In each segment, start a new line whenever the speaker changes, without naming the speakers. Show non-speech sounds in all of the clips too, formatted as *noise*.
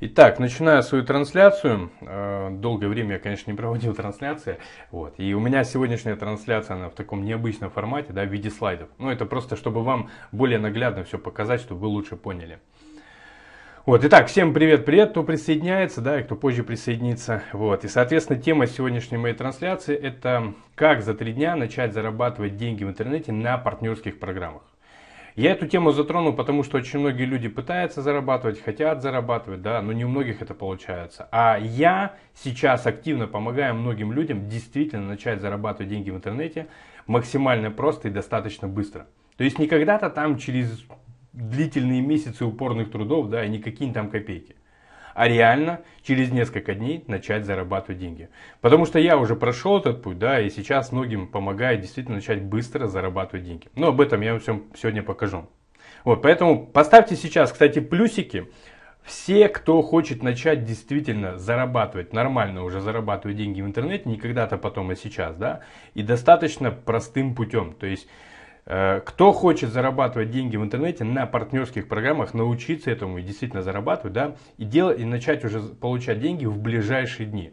Итак, начинаю свою трансляцию. Э, долгое время я, конечно, не проводил *laughs* трансляции. Вот. И у меня сегодняшняя трансляция она в таком необычном формате, да, в виде слайдов. Ну, это просто, чтобы вам более наглядно все показать, чтобы вы лучше поняли. Вот, итак, всем привет-привет, кто присоединяется, да, и кто позже присоединится. Вот, и, соответственно, тема сегодняшней моей трансляции – это как за три дня начать зарабатывать деньги в интернете на партнерских программах. Я эту тему затронул, потому что очень многие люди пытаются зарабатывать, хотят зарабатывать, да, но не у многих это получается. А я сейчас активно помогаю многим людям действительно начать зарабатывать деньги в интернете максимально просто и достаточно быстро. То есть не когда-то там через длительные месяцы упорных трудов, да, и не какие-нибудь там копейки а реально через несколько дней начать зарабатывать деньги. Потому что я уже прошел этот путь, да, и сейчас многим помогает действительно начать быстро зарабатывать деньги. Но об этом я вам всем сегодня покажу. Вот, поэтому поставьте сейчас, кстати, плюсики. Все, кто хочет начать действительно зарабатывать, нормально уже зарабатывать деньги в интернете, не когда-то потом, а сейчас, да, и достаточно простым путем. То есть Э, кто хочет зарабатывать деньги в интернете на партнерских программах, научиться этому и действительно зарабатывать, да, и, делать, и начать уже получать деньги в ближайшие дни.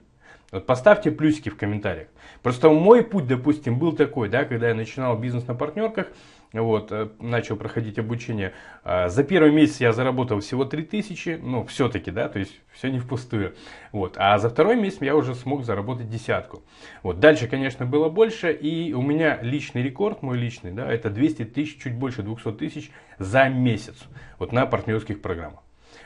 Вот поставьте плюсики в комментариях. Просто мой путь, допустим, был такой, да, когда я начинал бизнес на партнерках, вот, э, начал проходить обучение. А, за первый месяц я заработал всего 3000, ну, все-таки, да, то есть все не впустую. Вот, а за второй месяц я уже смог заработать десятку. Вот, дальше, конечно, было больше, и у меня личный рекорд, мой личный, да, это 200 тысяч, чуть больше 200 тысяч за месяц, вот, на партнерских программах.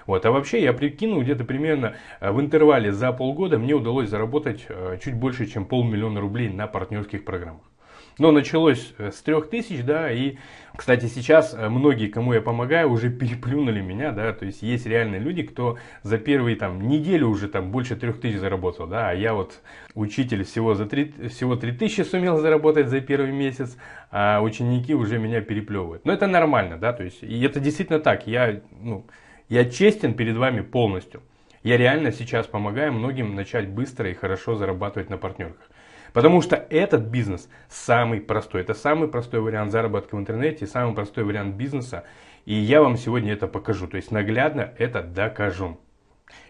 Вот. А вообще я прикинул, где-то примерно э, в интервале за полгода мне удалось заработать э, чуть больше, чем полмиллиона рублей на партнерских программах. Но ну, началось э, с 3000, да, и, кстати, сейчас э, многие, кому я помогаю, уже переплюнули меня, да, то есть есть реальные люди, кто за первые там неделю уже там больше 3000 заработал, да, а я вот учитель всего за 3, всего 3000 сумел заработать за первый месяц, а ученики уже меня переплевывают. Но это нормально, да, то есть, и это действительно так, я, ну, я честен перед вами полностью. Я реально сейчас помогаю многим начать быстро и хорошо зарабатывать на партнерках. Потому что этот бизнес самый простой. Это самый простой вариант заработка в интернете, самый простой вариант бизнеса. И я вам сегодня это покажу. То есть наглядно это докажу.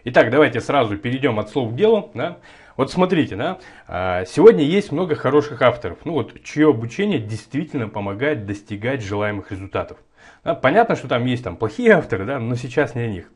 Итак, давайте сразу перейдем от слов к делу. Да? Вот смотрите, да, а, сегодня есть много хороших авторов, ну вот, чье обучение действительно помогает достигать желаемых результатов. Да, понятно, что там есть там плохие авторы, да, но сейчас не о них.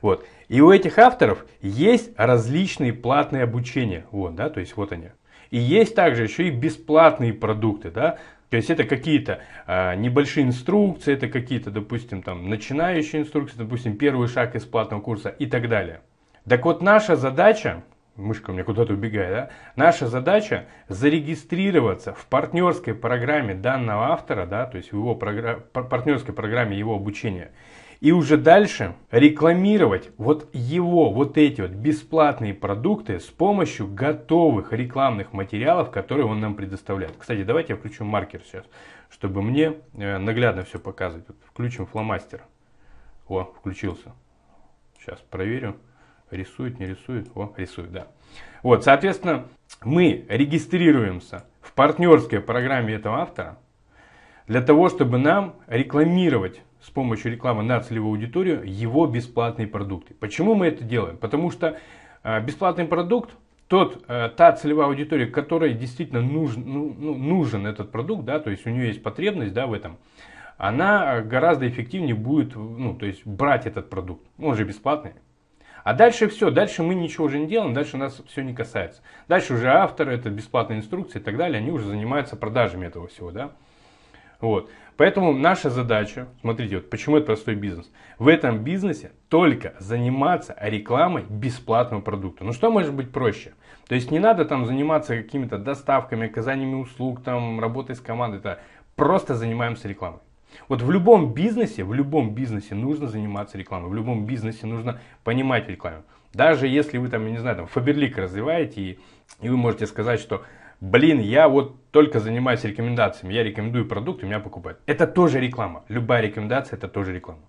Вот. И у этих авторов есть различные платные обучения. Вот, да, то есть вот они. И есть также еще и бесплатные продукты, да, то есть это какие-то э, небольшие инструкции, это какие-то, допустим, там начинающие инструкции, допустим, первый шаг из платного курса и так далее. Так вот, наша задача, мышка у меня куда-то убегает, да? наша задача зарегистрироваться в партнерской программе данного автора, да, то есть в его програ... партнерской программе его обучения – и уже дальше рекламировать вот его, вот эти вот бесплатные продукты с помощью готовых рекламных материалов, которые он нам предоставляет. Кстати, давайте я включу маркер сейчас, чтобы мне э, наглядно все показывать. Вот включим фломастер. О, включился. Сейчас проверю. Рисует, не рисует. О, рисует, да. Вот, соответственно, мы регистрируемся в партнерской программе этого автора, для того, чтобы нам рекламировать с помощью рекламы на целевую аудиторию его бесплатные продукты. Почему мы это делаем? Потому что а, бесплатный продукт, тот, э, та целевая аудитория, которой действительно нужен, ну, ну, нужен этот продукт, да, то есть у нее есть потребность да, в этом, она э, гораздо эффективнее будет ну, то есть брать этот продукт. Он же бесплатный. А дальше все, дальше мы ничего уже не делаем, дальше нас все не касается. Дальше уже авторы, это бесплатные инструкции и так далее, они уже занимаются продажами этого всего, да. Вот. Поэтому наша задача, смотрите, вот почему это простой бизнес. В этом бизнесе только заниматься рекламой бесплатного продукта. Ну что может быть проще? То есть не надо там заниматься какими-то доставками, оказаниями услуг, там работой с командой. Это просто занимаемся рекламой. Вот в любом бизнесе, в любом бизнесе нужно заниматься рекламой, в любом бизнесе нужно понимать рекламу. Даже если вы там, я не знаю, там Фаберлик развиваете, и, и вы можете сказать, что блин, я вот только занимаюсь рекомендациями, я рекомендую продукт, у меня покупают. Это тоже реклама. Любая рекомендация это тоже реклама.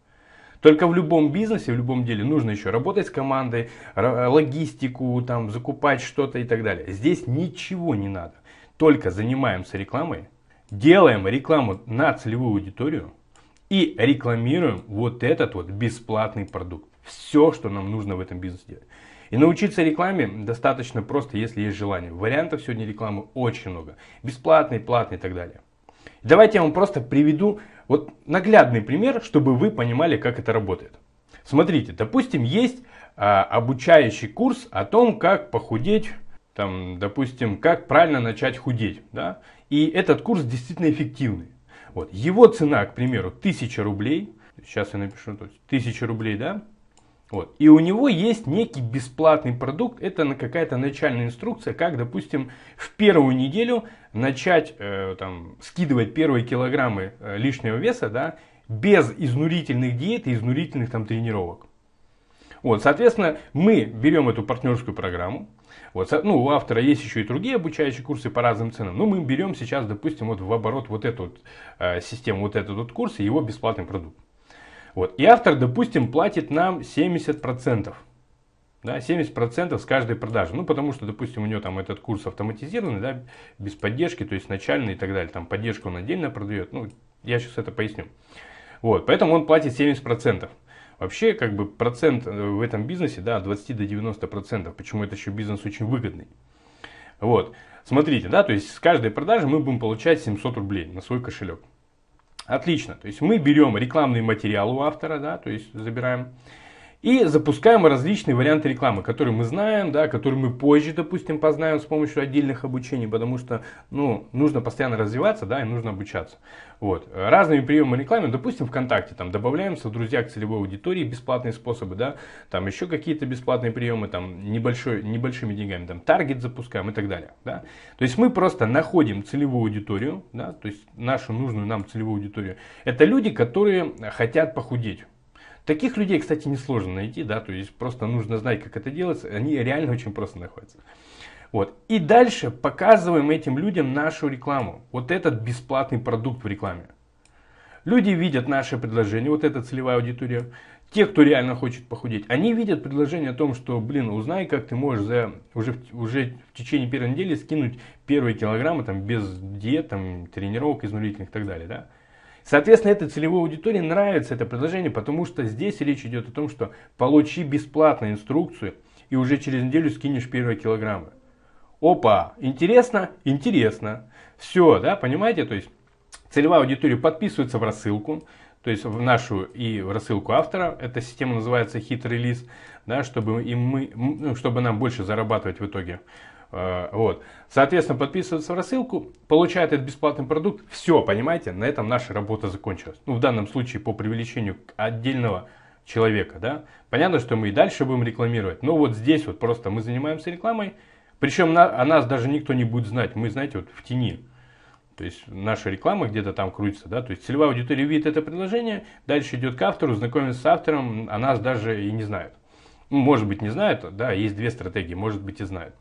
Только в любом бизнесе, в любом деле нужно еще работать с командой, логистику, там, закупать что-то и так далее. Здесь ничего не надо. Только занимаемся рекламой, делаем рекламу на целевую аудиторию и рекламируем вот этот вот бесплатный продукт. Все, что нам нужно в этом бизнесе делать. И научиться рекламе достаточно просто, если есть желание. Вариантов сегодня рекламы очень много. Бесплатный, платный и так далее. Давайте я вам просто приведу вот наглядный пример, чтобы вы понимали, как это работает. Смотрите, допустим, есть а, обучающий курс о том, как похудеть, там, допустим, как правильно начать худеть. Да? И этот курс действительно эффективный. Вот. Его цена, к примеру, 1000 рублей. Сейчас я напишу, то есть 1000 рублей, да? Вот. И у него есть некий бесплатный продукт, это какая-то начальная инструкция, как, допустим, в первую неделю начать э, там, скидывать первые килограммы э, лишнего веса, да, без изнурительных диет и изнурительных там тренировок. Вот, соответственно, мы берем эту партнерскую программу. Вот, ну, у автора есть еще и другие обучающие курсы по разным ценам. Но мы берем сейчас, допустим, вот в оборот вот эту вот, э, систему, вот этот вот курс и его бесплатный продукт. Вот. И автор, допустим, платит нам 70%. Да, 70% с каждой продажи. Ну, потому что, допустим, у него там этот курс автоматизированный, да, без поддержки, то есть начальный и так далее. Там поддержку он отдельно продает. Ну, я сейчас это поясню. Вот, поэтому он платит 70%. Вообще, как бы процент э, в этом бизнесе, да, от 20 до 90 процентов. Почему это еще бизнес очень выгодный. Вот, смотрите, да, то есть с каждой продажи мы будем получать 700 рублей на свой кошелек. Отлично. То есть мы берем рекламный материал у автора, да, то есть забираем и запускаем различные варианты рекламы, которые мы знаем, да, которые мы позже, допустим, познаем с помощью отдельных обучений, потому что ну, нужно постоянно развиваться да, и нужно обучаться. Вот. Разными приемами рекламы, допустим, ВКонтакте, там, добавляемся в друзья к целевой аудитории, бесплатные способы, да, там еще какие-то бесплатные приемы, там, небольшой, небольшими деньгами, там, таргет запускаем и так далее, да. То есть мы просто находим целевую аудиторию, да, то есть нашу нужную нам целевую аудиторию. Это люди, которые хотят похудеть, Таких людей, кстати, несложно найти, да, то есть просто нужно знать, как это делается, они реально очень просто находятся. Вот. И дальше показываем этим людям нашу рекламу. Вот этот бесплатный продукт в рекламе. Люди видят наше предложение, вот эта целевая аудитория. Те, кто реально хочет похудеть, они видят предложение о том, что, блин, узнай, как ты можешь за, уже, уже в течение первой недели скинуть первые килограммы там, без диет, там, тренировок изнурительных и так далее. Да? Соответственно, этой целевой аудитории нравится это предложение, потому что здесь речь идет о том, что получи бесплатно инструкцию и уже через неделю скинешь первые килограммы. Опа, интересно? Интересно. Все, да, понимаете? То есть целевая аудитория подписывается в рассылку, то есть в нашу и в рассылку автора. Эта система называется хит-релиз, да, чтобы, и мы, ну, чтобы нам больше зарабатывать в итоге Э, вот. Соответственно, подписываются в рассылку, получает этот бесплатный продукт. Все, понимаете, на этом наша работа закончилась. Ну, в данном случае по привлечению отдельного человека, да. Понятно, что мы и дальше будем рекламировать, но вот здесь вот просто мы занимаемся рекламой, причем на, о нас даже никто не будет знать, мы, знаете, вот в тени. То есть наша реклама где-то там крутится, да, то есть целевая аудитория видит это предложение, дальше идет к автору, знакомится с автором, о нас даже и не знают. Ну, может быть, не знают, да, есть две стратегии, может быть, и знают.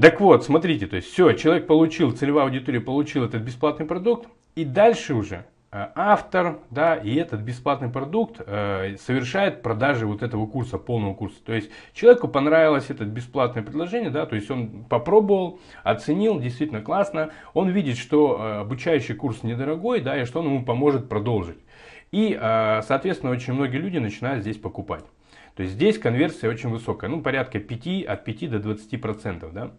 Так вот, смотрите, то есть все, человек получил, целевая аудитория получил этот бесплатный продукт, и дальше уже э, автор, да, и этот бесплатный продукт э, совершает продажи вот этого курса, полного курса. То есть человеку понравилось это бесплатное предложение, да, то есть он попробовал, оценил, действительно классно, он видит, что э, обучающий курс недорогой, да, и что он ему поможет продолжить. И, э, соответственно, очень многие люди начинают здесь покупать. То есть здесь конверсия очень высокая, ну, порядка 5, от 5 до 20 процентов, да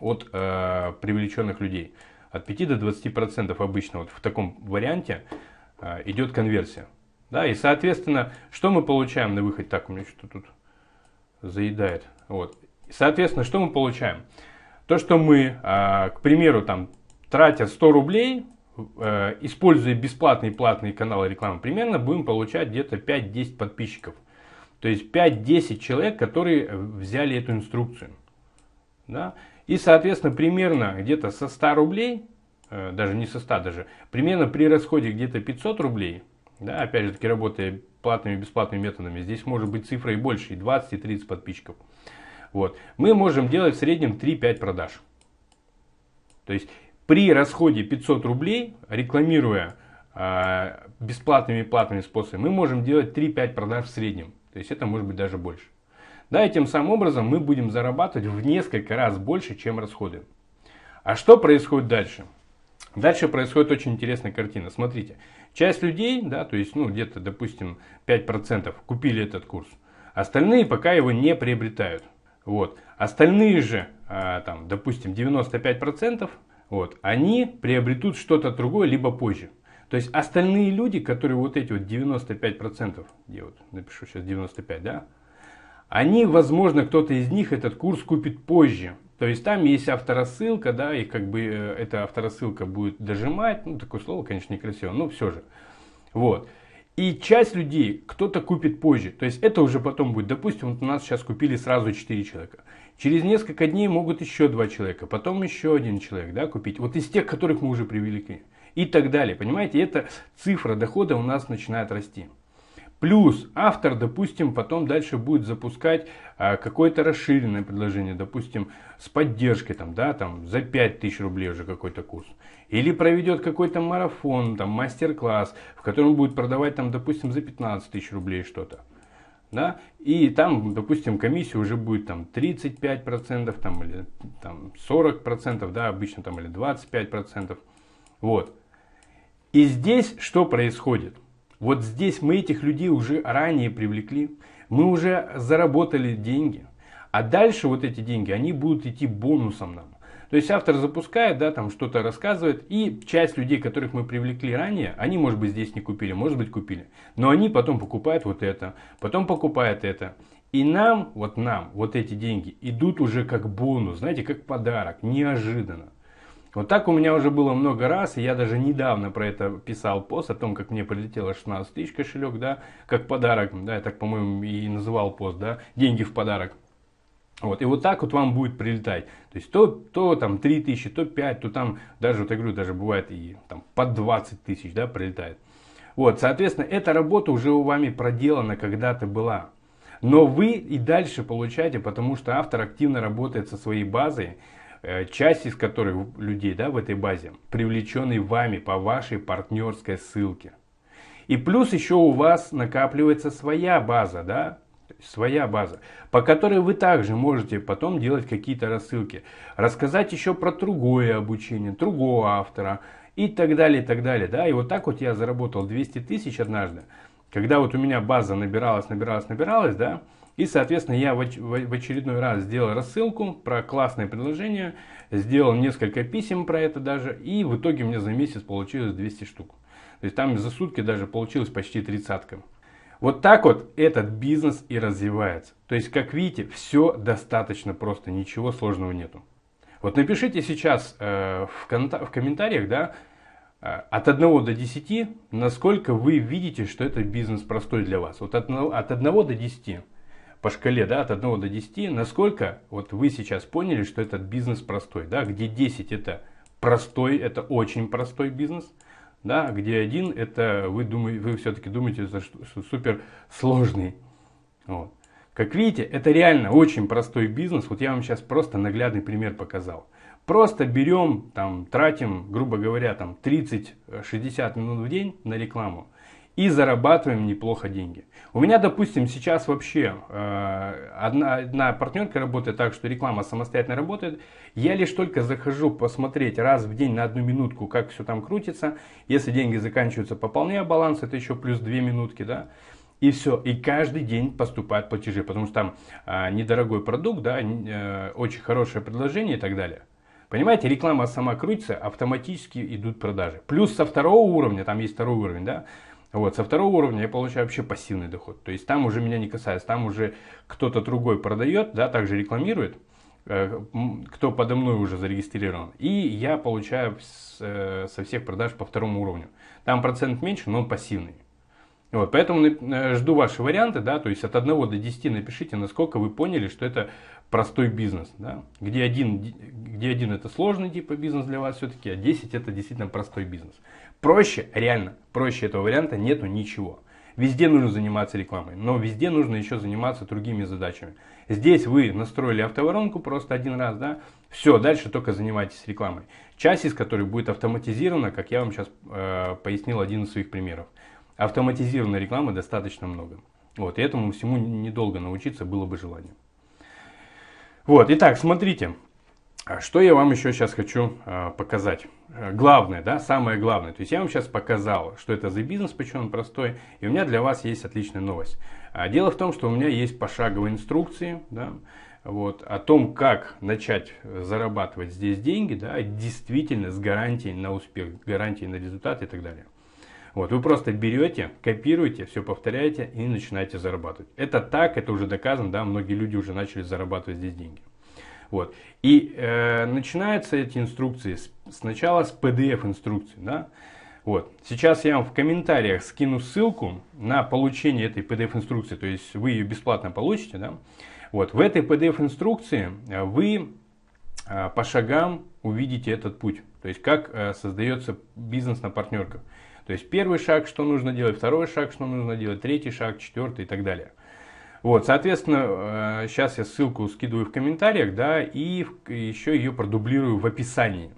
от э, привлеченных людей. От 5 до 20% обычно вот в таком варианте э, идет конверсия. Да, и соответственно, что мы получаем на выходе? Так, у меня что-то тут заедает. Вот. Соответственно, что мы получаем? То, что мы, э, к примеру, там, тратя 100 рублей, э, используя бесплатные и платные каналы рекламы, примерно будем получать где-то 5-10 подписчиков. То есть 5-10 человек, которые взяли эту инструкцию. Да? И, соответственно, примерно где-то со 100 рублей, э, даже не со 100 даже, примерно при расходе где-то 500 рублей, да, опять же таки работая платными и бесплатными методами, здесь может быть цифра и больше, и 20, и 30 подписчиков. Вот. Мы можем делать в среднем 3-5 продаж. То есть при расходе 500 рублей, рекламируя э, бесплатными и платными способами, мы можем делать 3-5 продаж в среднем. То есть это может быть даже больше. Да, и тем самым образом мы будем зарабатывать в несколько раз больше, чем расходы. А что происходит дальше? Дальше происходит очень интересная картина. Смотрите, часть людей, да, то есть, ну, где-то, допустим, 5% купили этот курс. Остальные пока его не приобретают. Вот. Остальные же, а, там, допустим, 95%, вот, они приобретут что-то другое, либо позже. То есть остальные люди, которые вот эти вот 95% вот напишу сейчас 95, да, они, возможно, кто-то из них этот курс купит позже. То есть там есть авторассылка, да, и как бы э, эта авторассылка будет дожимать. Ну, такое слово, конечно, некрасиво, но все же. Вот. И часть людей кто-то купит позже. То есть это уже потом будет. Допустим, вот у нас сейчас купили сразу 4 человека. Через несколько дней могут еще 2 человека, потом еще один человек да, купить. Вот из тех, которых мы уже привлекли. И так далее. Понимаете, эта цифра дохода у нас начинает расти. Плюс автор, допустим, потом дальше будет запускать а, какое-то расширенное предложение, допустим, с поддержкой, там, да, там, за 5000 рублей уже какой-то курс. Или проведет какой-то марафон, там, мастер-класс, в котором будет продавать, там, допустим, за 15 тысяч рублей что-то. Да? И там, допустим, комиссия уже будет там 35% там, или там, 40%, да, обычно там или 25%. Вот. И здесь что происходит? Вот здесь мы этих людей уже ранее привлекли, мы уже заработали деньги, а дальше вот эти деньги, они будут идти бонусом нам. То есть автор запускает, да, там что-то рассказывает, и часть людей, которых мы привлекли ранее, они, может быть, здесь не купили, может быть, купили. Но они потом покупают вот это, потом покупают это. И нам, вот нам, вот эти деньги идут уже как бонус, знаете, как подарок, неожиданно. Вот так у меня уже было много раз, и я даже недавно про это писал пост о том, как мне прилетело 16 тысяч кошелек, да, как подарок, да, я так, по-моему, и называл пост, да, деньги в подарок. Вот, и вот так вот вам будет прилетать. То есть то, то там 3 тысячи, то 5, то там даже, вот я говорю, даже бывает и там под 20 тысяч, да, прилетает. Вот, соответственно, эта работа уже у вами проделана когда-то была. Но вы и дальше получаете, потому что автор активно работает со своей базой, Э, часть из которых людей да, в этой базе, привлеченный вами по вашей партнерской ссылке. И плюс еще у вас накапливается своя база, да, своя база, по которой вы также можете потом делать какие-то рассылки, рассказать еще про другое обучение, другого автора и так далее, и так далее, да, и вот так вот я заработал 200 тысяч однажды, когда вот у меня база набиралась, набиралась, набиралась, да, и, соответственно, я в очередной раз сделал рассылку про классное предложение, сделал несколько писем про это даже, и в итоге у меня за месяц получилось 200 штук. То есть там за сутки даже получилось почти тридцатка. Вот так вот этот бизнес и развивается. То есть, как видите, все достаточно просто, ничего сложного нету. Вот напишите сейчас э, в, в комментариях, да, э, от 1 до 10, насколько вы видите, что этот бизнес простой для вас. Вот от, от 1 до 10 по шкале да, от 1 до 10, насколько вот вы сейчас поняли, что этот бизнес простой, да, где 10 это простой, это очень простой бизнес, да, где один это вы, думаете, вы все-таки думаете, что супер сложный. Вот. Как видите, это реально очень простой бизнес. Вот я вам сейчас просто наглядный пример показал. Просто берем, там, тратим, грубо говоря, там 30-60 э, минут в день на рекламу и зарабатываем неплохо деньги. У меня, допустим, сейчас вообще э, одна, одна партнерка работает так, что реклама самостоятельно работает. Я лишь только захожу посмотреть раз в день на одну минутку, как все там крутится. Если деньги заканчиваются, пополняю баланс, это еще плюс две минутки, да. И все, и каждый день поступают платежи, потому что там э, недорогой продукт, да, э, очень хорошее предложение и так далее. Понимаете, реклама сама крутится, автоматически идут продажи. Плюс со второго уровня, там есть второй уровень, да, вот, со второго уровня я получаю вообще пассивный доход. То есть там уже меня не касается, там уже кто-то другой продает, да, также рекламирует, э, кто подо мной уже зарегистрирован. И я получаю с, э, со всех продаж по второму уровню. Там процент меньше, но он пассивный. Вот, поэтому э, жду ваши варианты, да, то есть от 1 до 10 напишите, насколько вы поняли, что это простой бизнес, да, где один, где один это сложный типа бизнес для вас все-таки, а 10 это действительно простой бизнес. Проще, реально, проще этого варианта нету ничего. Везде нужно заниматься рекламой, но везде нужно еще заниматься другими задачами. Здесь вы настроили автоворонку просто один раз, да, все, дальше только занимайтесь рекламой. Часть из которой будет автоматизирована, как я вам сейчас э, пояснил один из своих примеров. Автоматизированной рекламы достаточно много. Вот, и этому всему недолго научиться было бы желание. Вот, итак, смотрите, а что я вам еще сейчас хочу а, показать? Э, главное, да, самое главное. То есть я вам сейчас показал, что это за бизнес, почему он простой. И у меня для вас есть отличная новость. А, дело в том, что у меня есть пошаговые инструкции, да, вот, о том, как начать э, зарабатывать здесь деньги, да, действительно с гарантией на успех, гарантией на результат и так далее. Вот, вы просто берете, копируете, все повторяете и начинаете зарабатывать. Это так, это уже доказано, да, многие люди уже начали зарабатывать здесь деньги. Вот. И э, начинаются эти инструкции с, сначала с PDF инструкции, Да? Вот. Сейчас я вам в комментариях скину ссылку на получение этой PDF инструкции, то есть вы ее бесплатно получите. Да? Вот. В этой PDF инструкции э, вы э, по шагам увидите этот путь, то есть как э, создается бизнес на партнерках. То есть первый шаг, что нужно делать, второй шаг, что нужно делать, третий шаг, четвертый и так далее. Вот, соответственно, сейчас э, я ссылку скидываю в комментариях, да, и еще ее продублирую в описании.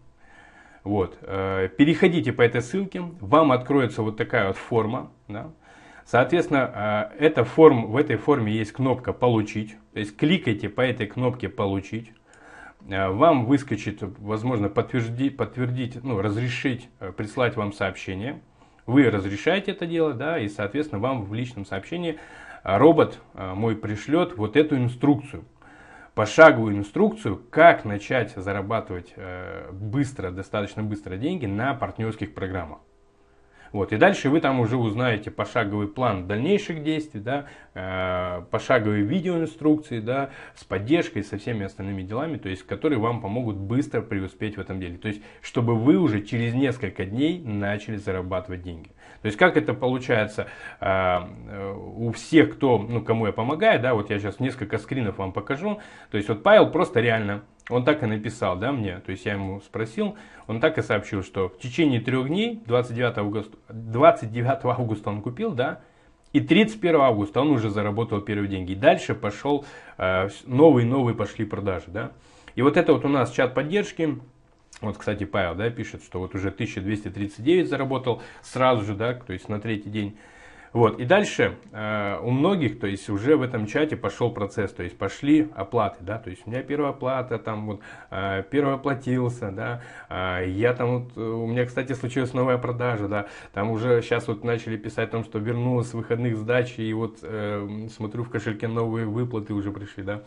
Вот, э, переходите по этой ссылке, вам откроется вот такая вот форма, да. Соответственно, э, эта форм, в этой форме есть кнопка «Получить», то есть кликайте по этой кнопке «Получить», вам выскочит, возможно, подтвердить, подтвердить ну, разрешить прислать вам сообщение. Вы разрешаете это дело, да, и, соответственно, вам в личном сообщении «А робот а, мой пришлет вот эту инструкцию, пошаговую инструкцию, как начать зарабатывать э, быстро, достаточно быстро деньги на партнерских программах. Вот. И дальше вы там уже узнаете пошаговый план дальнейших действий, да, э, пошаговые видеоинструкции да, с поддержкой, со всеми остальными делами, то есть, которые вам помогут быстро преуспеть в этом деле. То есть, чтобы вы уже через несколько дней начали зарабатывать деньги. То есть, как это получается э, э у всех, кто, ну, кому я помогаю, да, вот я сейчас несколько скринов вам покажу. То есть, вот Павел просто реально он так и написал, да, мне, то есть я ему спросил, он так и сообщил, что в течение трех дней, 29 августа, 29 августа он купил, да, и 31 августа он уже заработал первые деньги. И дальше пошел, новые-новые э, пошли продажи, да. И вот это вот у нас чат поддержки, вот, кстати, Павел, да, пишет, что вот уже 1239 заработал сразу же, да, то есть на третий день. Вот. И дальше э, у многих, то есть уже в этом чате пошел процесс, то есть пошли оплаты, да, то есть у меня первая оплата, там вот э, первый да, э, я там вот, э, у меня, кстати, случилась новая продажа, да, там уже сейчас вот начали писать о том, что вернулась с выходных сдачи, и вот э, смотрю в кошельке новые выплаты уже пришли, да,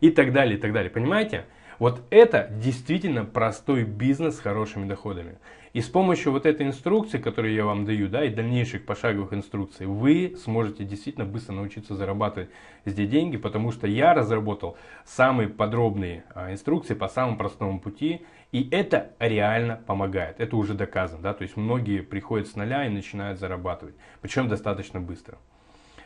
и так далее, и так далее, Понимаете? Вот это действительно простой бизнес с хорошими доходами. И с помощью вот этой инструкции, которую я вам даю, да, и дальнейших пошаговых инструкций, вы сможете действительно быстро научиться зарабатывать здесь деньги, потому что я разработал самые подробные а, инструкции по самому простому пути, и это реально помогает. Это уже доказано, да, то есть многие приходят с нуля и начинают зарабатывать, причем достаточно быстро.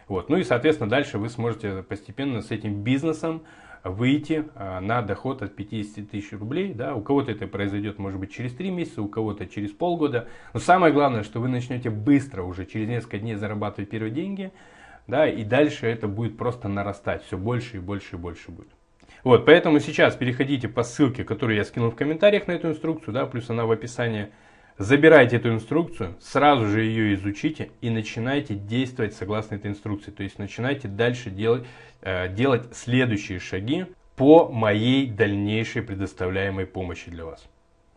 Вот. Ну и, соответственно, дальше вы сможете постепенно с этим бизнесом выйти а, на доход от 50 тысяч рублей. Да? У кого-то это произойдет, может быть, через 3 месяца, у кого-то через полгода. Но самое главное, что вы начнете быстро уже через несколько дней зарабатывать первые деньги. Да? И дальше это будет просто нарастать. Все больше и больше и больше будет. Вот, поэтому сейчас переходите по ссылке, которую я скинул в комментариях на эту инструкцию, да, плюс она в описании Забирайте эту инструкцию, сразу же ее изучите и начинайте действовать согласно этой инструкции. То есть начинайте дальше делать, э, делать следующие шаги по моей дальнейшей предоставляемой помощи для вас.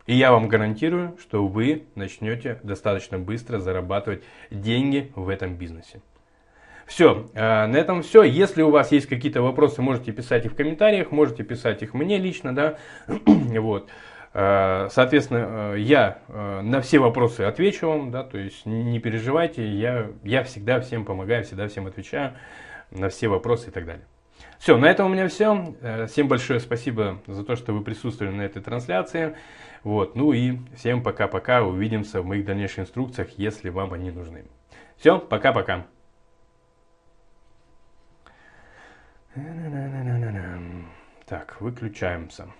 И я вам гарантирую, что вы начнете достаточно быстро зарабатывать деньги в этом бизнесе. Все, э, на этом все. Если у вас есть какие-то вопросы, можете писать их в комментариях, можете писать их мне лично, да, *clears throat* вот. Э, соответственно, э, я э, на все вопросы отвечу вам, да, то есть не переживайте, я, я всегда всем помогаю, всегда всем отвечаю на все вопросы и так далее. Все, на этом у меня все. Всем большое спасибо за то, что вы присутствовали на этой трансляции. Вот, ну и всем пока-пока. Увидимся в моих дальнейших инструкциях, если вам они нужны. Все, пока-пока. Так, выключаемся.